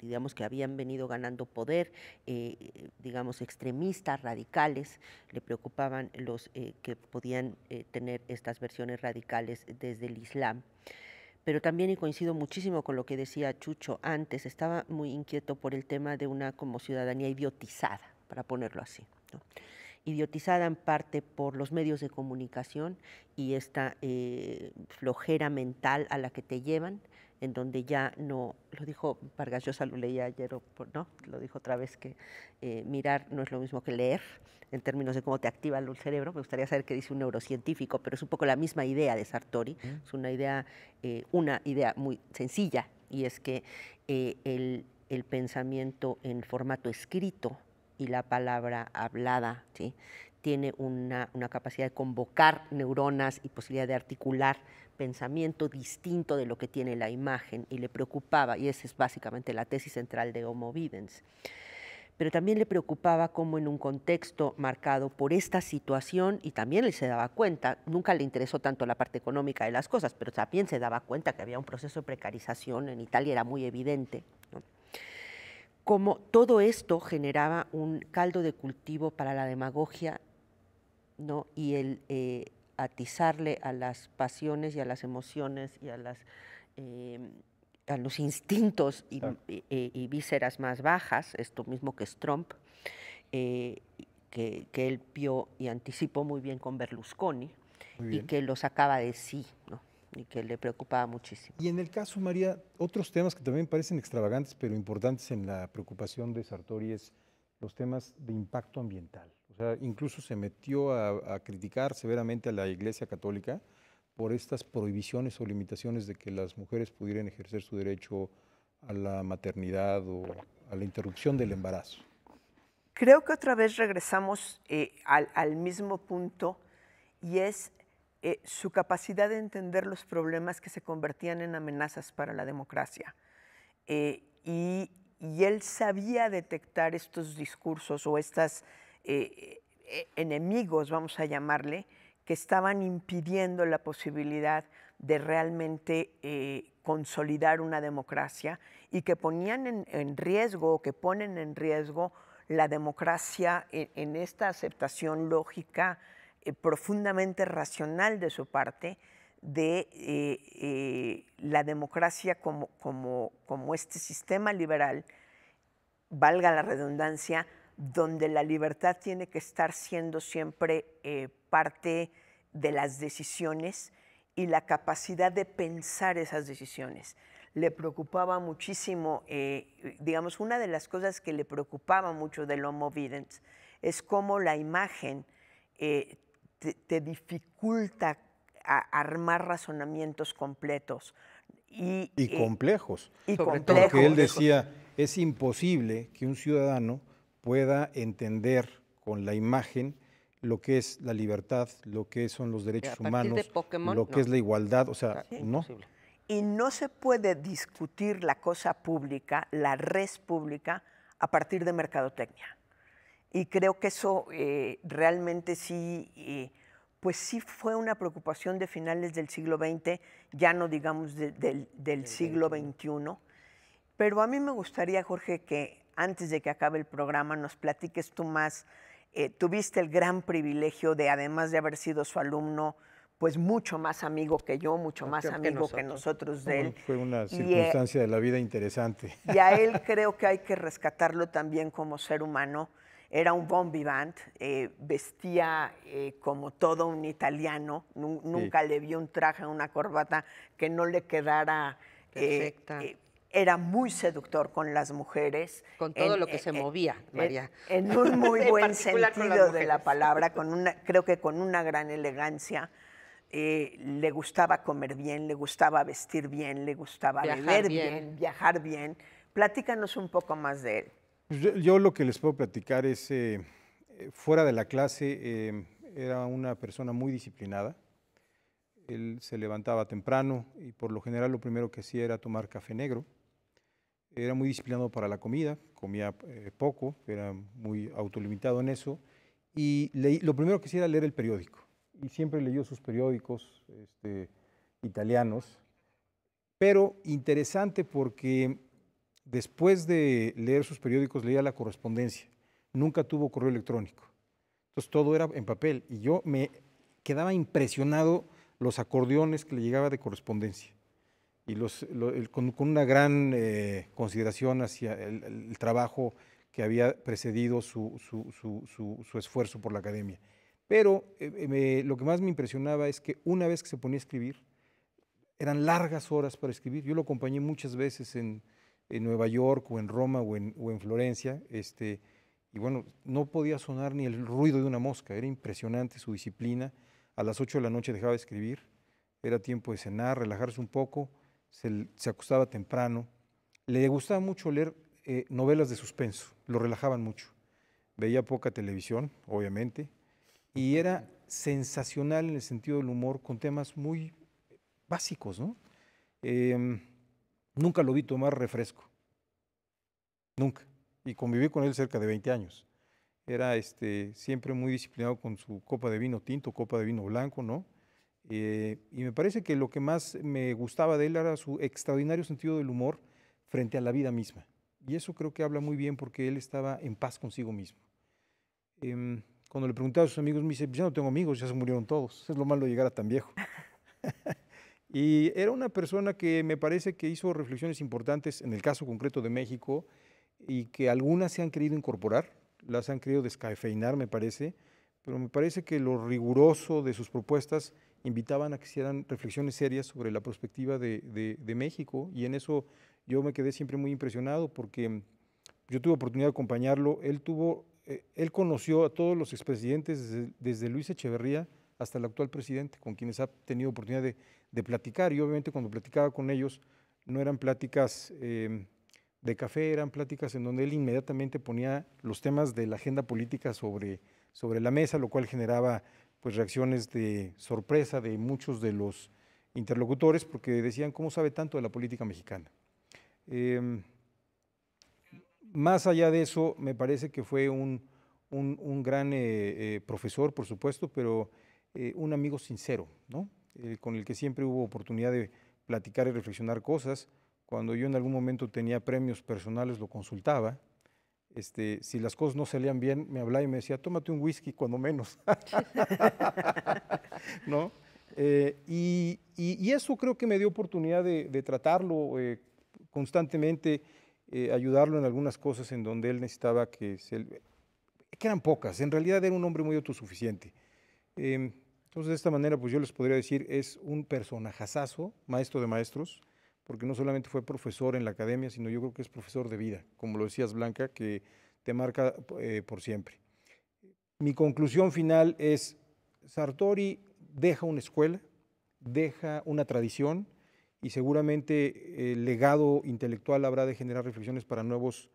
digamos que habían venido ganando poder, eh, digamos extremistas, radicales, le preocupaban los que podían tener estas versiones radicales desde el Islam. Pero también, y coincido muchísimo con lo que decía Chucho antes, estaba muy inquieto por el tema de una como ciudadanía idiotizada, para ponerlo así idiotizada en parte por los medios de comunicación y esta eh, flojera mental a la que te llevan, en donde ya no, lo dijo Vargas Llosa, lo leía ayer, ¿no? lo dijo otra vez, que eh, mirar no es lo mismo que leer, en términos de cómo te activa el cerebro, me gustaría saber qué dice un neurocientífico, pero es un poco la misma idea de Sartori, es una idea, eh, una idea muy sencilla, y es que el pensamiento en formato escrito y la palabra hablada, tiene una, capacidad de convocar neuronas y posibilidad de articular pensamiento distinto de lo que tiene la imagen y le preocupaba, y esa es básicamente la tesis central de Homo Videns. Pero también le preocupaba cómo en un contexto marcado por esta situación, y también se daba cuenta, nunca le interesó tanto la parte económica de las cosas, pero también se daba cuenta que había un proceso de precarización en Italia, era muy evidente. ¿no? como todo esto generaba un caldo de cultivo para la demagogia ¿no? y el eh, atizarle a las pasiones y a las emociones y a, eh, los instintos y, vísceras más bajas, esto mismo que trump eh, que, él vio y anticipó muy bien con Berlusconi y que lo sacaba de sí. ¿no? y que le preocupaba muchísimo. Y en el caso, María, otros temas que también parecen extravagantes, pero importantes en la preocupación de Sartori es los temas de impacto ambiental. O sea, incluso se metió a, criticar severamente a la Iglesia Católica por estas prohibiciones o limitaciones de que las mujeres pudieran ejercer su derecho a la maternidad o a la interrupción del embarazo. Creo que otra vez regresamos eh, al mismo punto y es eh, su capacidad de entender los problemas que se convertían en amenazas para la democracia. Eh, y, él sabía detectar estos discursos o estos eh, enemigos, vamos a llamarle, que estaban impidiendo la posibilidad de realmente consolidar una democracia y que ponían en, riesgo o que ponen en riesgo la democracia en esta aceptación lógica eh, profundamente racional de su parte de eh, eh, la democracia como, como, como este sistema liberal, valga la redundancia, donde la libertad tiene que estar siendo siempre parte de las decisiones y la capacidad de pensar esas decisiones. Le preocupaba muchísimo, digamos, una de las cosas que le preocupaba mucho del Homo Videns es cómo la imagen te, dificulta armar razonamientos completos. Y, eh, complejos. Y complejos. Porque él decía, es imposible que un ciudadano pueda entender con la imagen lo que es la libertad, lo que son los derechos humanos, lo que es la igualdad, o sea, no. Y no se puede discutir la cosa pública, la res pública, a partir de mercadotecnia. Y creo que eso eh, realmente sí, eh, pues sí fue una preocupación de finales del siglo XX, ya no digamos del, siglo XXI. Pero a mí me gustaría, Jorge, que antes de que acabe el programa nos platiques tú más. Eh, tuviste el gran privilegio de, además de haber sido su alumno, pues mucho más amigo que yo, mucho ah, más amigo que nosotros. de él. Fue una circunstancia de la vida interesante. Y a él creo que hay que rescatarlo también como ser humano era un bon vivant, eh, vestía eh, como todo un italiano, nunca le vio un traje, una corbata que no le quedara... Eh, Perfecta. era muy seductor con las mujeres. Con todo lo que se movía, María. En un muy buen sentido de la palabra, con una, creo que con una gran elegancia. le gustaba comer bien, le gustaba vestir bien, le gustaba beber bien. viajar bien. Platícanos un poco más de él. Pues, yo, lo que les puedo platicar es, eh, eh, fuera de la clase, em, era una persona muy disciplinada. Él se levantaba temprano y por lo general lo primero que hacía era tomar café negro. Era muy disciplinado para la comida, comía eh, poco, era muy autolimitado en eso. Y lo primero que hacía era leer el periódico. Y siempre leyó sus periódicos este, italianos. Pero interesante porque después de leer sus periódicos, leía la correspondencia. Nunca tuvo correo electrónico. Entonces todo era en papel. Y yo me quedaba impresionado los acordeones que le llegaba de correspondencia. Y los, con, una gran eh, consideración hacia el, trabajo que había precedido su, esfuerzo por la academia. Pero eh, eh, lo que más me impresionaba es que una vez que se ponía a escribir, eran largas horas para escribir. Yo lo acompañé muchas veces en, en Nueva York o en Roma o en, o en Florencia, este, y bueno, no podía sonar ni el ruido de una mosca, era impresionante su disciplina. A las 8 de la noche dejaba de escribir, era tiempo de cenar, relajarse un poco, se, se acostaba temprano. Le gustaba mucho leer eh, novelas de suspenso, lo relajaban mucho. Veía poca televisión, obviamente, y era sensacional en el sentido del humor con temas muy básicos, ¿no? Eh, Nunca lo vi tomar refresco. Nunca. Y conviví con él cerca de 20 años. Era este, siempre muy disciplinado con su copa de vino tinto, copa de vino blanco, ¿no? Eh, y me parece que lo que más me gustaba de él era su extraordinario sentido del humor frente a la vida misma. Y eso creo que habla muy bien porque él estaba en paz consigo mismo. Em, cuando le preguntaba a sus amigos, me dice, pues ya no tengo amigos, ya se murieron todos. Es lo malo de llegar a tan viejo. Y era una persona que me parece que hizo reflexiones importantes en el caso concreto de México y que algunas se han querido incorporar, las han querido descafeinar, me parece, pero me parece que lo riguroso de sus propuestas invitaban a que hicieran reflexiones serias sobre la perspectiva de, México y en eso yo me quedé siempre muy impresionado porque yo tuve oportunidad de acompañarlo, él tuvo, eh, él conoció a todos los expresidentes desde Luis Echeverría hasta el actual presidente, con quienes ha tenido oportunidad de, platicar. Y obviamente cuando platicaba con ellos no eran pláticas em, de café, eran pláticas en donde él inmediatamente ponía los temas de la agenda política sobre, sobre la mesa, lo cual generaba pues reacciones de sorpresa de muchos de los interlocutores porque decían, ¿cómo sabe tanto de la política mexicana? Em, más allá de eso, me parece que fue un, gran eh, eh, profesor, por supuesto, pero eh, un amigo sincero, ¿no? Eh, con el que siempre hubo oportunidad de platicar y reflexionar cosas. Cuando yo en algún momento tenía premios personales, lo consultaba. Este, si las cosas no salían bien, me hablaba y me decía, tómate un whisky cuando menos. ¿No? Eh, y, eso creo que me dio oportunidad de, tratarlo constantemente, ayudarlo en algunas cosas en donde él necesitaba que se... que eran pocas, en realidad era un hombre muy autosuficiente. Em, entonces, de esta manera, pues yo les podría decir, es un personajazazo, maestro de maestros, porque no solamente fue profesor en la academia, sino yo creo que es profesor de vida, como lo decías, Blanca, que te marca eh, por siempre. Mi conclusión final es, Sartori deja una escuela, deja una tradición y seguramente eh, el legado intelectual habrá de generar reflexiones para nuevos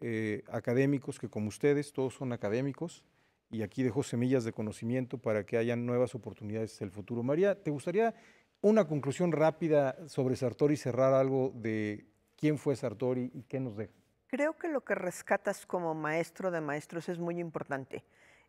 eh, académicos que como ustedes, todos son académicos, y aquí dejó semillas de conocimiento para que haya nuevas oportunidades del futuro. María, ¿te gustaría una conclusión rápida sobre Sartori y cerrar algo de quién fue Sartori y qué nos deja? Creo que lo que rescatas como maestro de maestros es muy importante.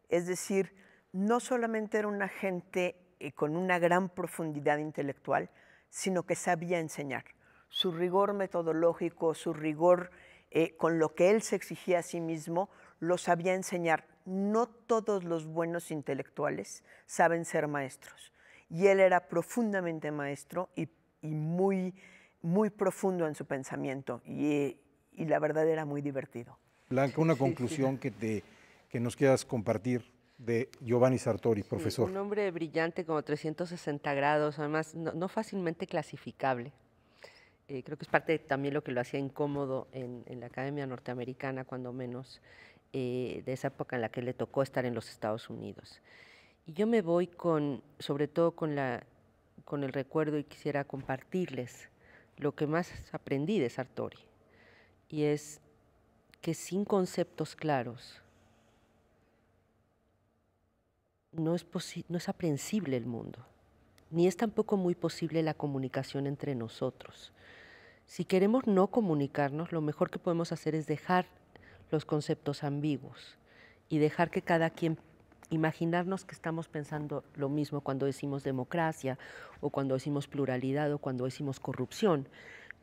Es decir, no solamente era una gente eh, con una gran profundidad intelectual, sino que sabía enseñar. Su rigor metodológico, su rigor eh, con lo que él se exigía a sí mismo, lo sabía enseñar no todos los buenos intelectuales saben ser maestros. Y él era profundamente maestro y, muy, muy profundo en su pensamiento. Y, la verdad era muy divertido. Blanca, una conclusión Que, que nos quieras compartir de Giovanni Sartori, profesor. un hombre brillante como 360 grados, además no, fácilmente clasificable. Eh, creo que es parte también lo que lo hacía incómodo en, en la Academia Norteamericana, cuando menos. Eh, de esa época en la que le tocó estar en los Estados Unidos. Y yo me voy con, sobre todo con, la, con el recuerdo y quisiera compartirles lo que más aprendí de Sartori. Y es que sin conceptos claros no es, no es aprehensible el mundo, ni es tampoco muy posible la comunicación entre nosotros. Si queremos no comunicarnos, lo mejor que podemos hacer es dejar los conceptos ambiguos y dejar que cada quien imaginarnos que estamos pensando lo mismo cuando decimos democracia o cuando decimos pluralidad o cuando decimos corrupción,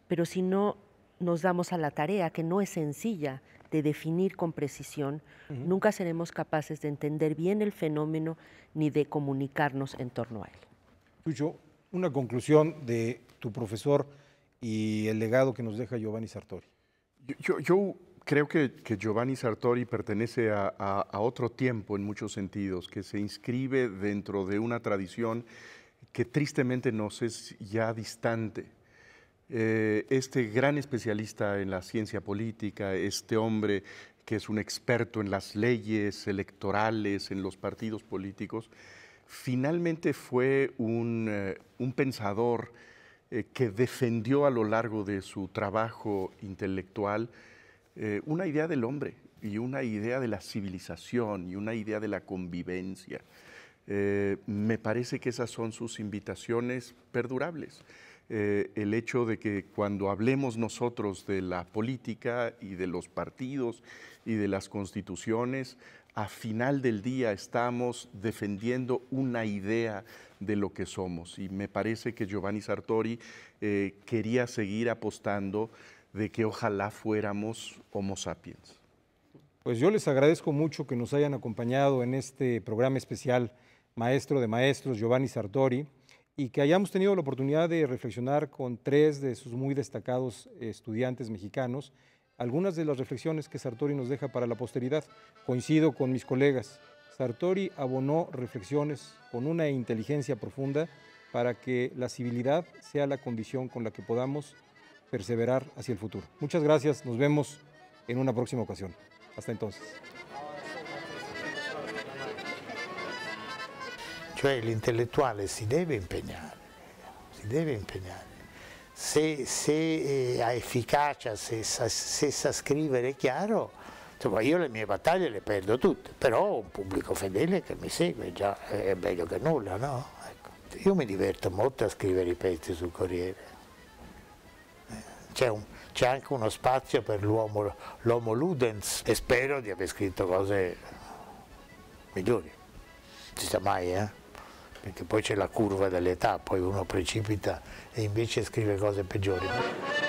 pero si no nos damos a la tarea, que no es sencilla, de definir con precisión, nunca seremos capaces de entender bien el fenómeno ni de comunicarnos en torno a él. yo una conclusión de tu profesor y el legado que nos deja Giovanni Sartori. yo, Creo que, Giovanni Sartori pertenece a, otro tiempo en muchos sentidos, que se inscribe dentro de una tradición que tristemente nos es ya distante. Eh, este gran especialista en la ciencia política, este hombre que es un experto en las leyes electorales, en los partidos políticos, finalmente fue un, eh, pensador eh, que defendió a lo largo de su trabajo intelectual eh, una idea del hombre y una idea de la civilización y una idea de la convivencia. Eh, me parece que esas son sus invitaciones perdurables. Eh, el hecho de que cuando hablemos nosotros de la política y de los partidos y de las constituciones, a final del día estamos defendiendo una idea de lo que somos. Y me parece que Giovanni Sartori quería seguir apostando de que ojalá fuéramos Homo sapiens. Pues yo les agradezco mucho que nos hayan acompañado en este programa especial Maestro de Maestros, Giovanni Sartori, y que hayamos tenido la oportunidad de reflexionar con tres de sus muy destacados estudiantes mexicanos algunas de las reflexiones que Sartori nos deja para la posteridad. Coincido con mis colegas. Sartori abonó reflexiones con una inteligencia profunda para que la civilidad sea la condición con la que podamos perseverar hacia el futuro. Muchas gracias, nos vemos en una próxima ocasión. Hasta entonces. Cioè l'intellettuale si deve impegnare, si deve impegnare. Se, se eh, ha efficacia, se, se sa scrivere chiaro, insomma io le mie battaglie le perdo tutte, però ho un pubblico fedele che mi segue, già eh, è meglio che nulla, no? Ecco. Io mi diverto molto a scrivere i pezzi sul Corriere. c'è un c'è anche uno spazio per l'uomo, l'uomo ludens e spero di aver scritto cose migliori, non si sa mai, eh? perché poi c'è la curva dell'età, poi uno precipita e invece scrive cose peggiori.